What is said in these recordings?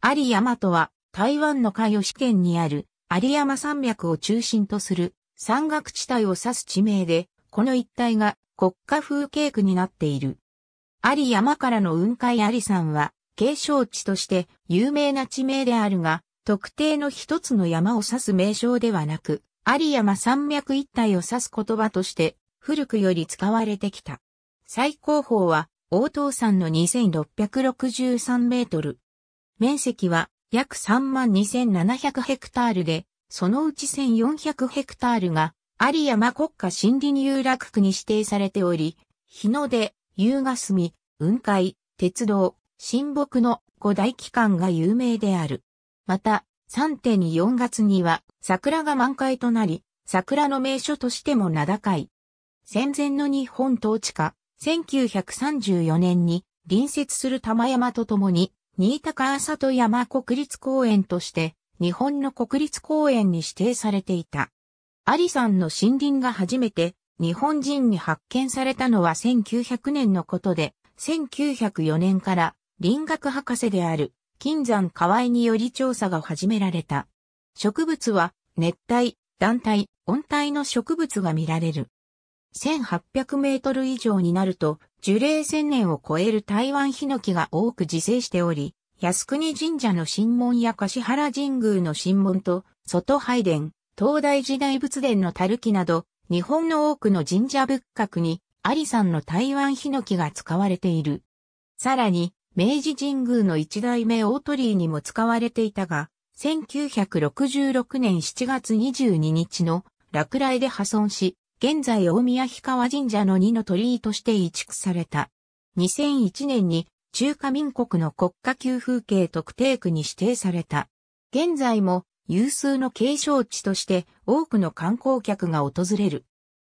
有山とは、台湾の海試県にある有山山脈を中心とする山岳地帯を指す地名で、この一帯が国家風景区になっている。有山からの雲海有山は、景勝地として有名な地名であるが、特定の一つの山を指す名称ではなく、有山山脈一帯を指す言葉として、古くより使われてきた。最高峰は、大東山の2663メートル。面積は約32,700ヘクタールで、そのうち1,400ヘクタールが有山国家森林遊楽区に指定されており、日の出、夕霞雲海、鉄道、新木の五大機関が有名である。また、3.4月には桜が満開となり、桜の名所としても名高い。戦前の日本統治下、1934年に隣接する玉山とともに新高浅里山国立公園として、日本の国立公園に指定されていた。アリさんの森林が初めて日本人に発見されたのは1900年のことで、1904年から林学博士である金山河合により調査が始められた。植物は熱帯、団体、温帯の植物が見られる。1800メートル以上になると樹齢千年を超える台湾ヒノキが多く自生しており、靖国神社の神門や柏原神宮の神門と、外拝殿、東大時代仏殿のたるきなど、日本の多くの神社仏閣に、アリさんの台湾ヒノキが使われている。さらに、明治神宮の一代目大鳥居にも使われていたが、1966年7月22日の落雷で破損し、現在大宮氷川神社の二の鳥居として移築された。2001年に中華民国の国家級風景特定区に指定された。現在も有数の景勝地として多くの観光客が訪れる。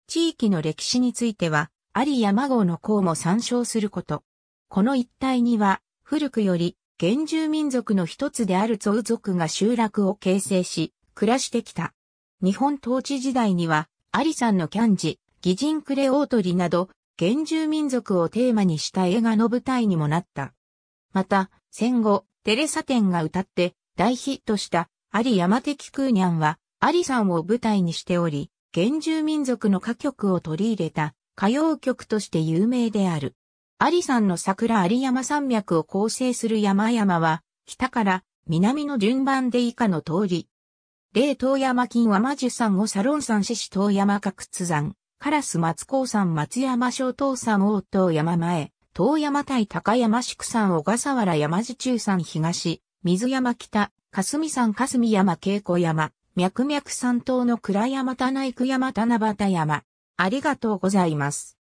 地域の歴史については、有山号の項も参照すること。この一帯には、古くより、原住民族の一つであるゾウ族が集落を形成し、暮らしてきた。日本統治時代には、アリさんのキャンジ、擬人クレオートリなど、原住民族をテーマにした映画の舞台にもなった。また、戦後、テレサテンが歌って大ヒットしたアリ山的クーニャンは、アリさんを舞台にしており、原住民族の歌曲を取り入れた歌謡曲として有名である。アリさんの桜有山山脈を構成する山々は、北から南の順番で以下の通り、霊東山金は魔樹山をサロン山獅子東山角津山、カラス松高山松山小東山大東山前、東山対高山宿山小笠原山地中山東、水山北、霞山霞山稽古山、脈々山東の倉山田内区山田七畑山。ありがとうございます。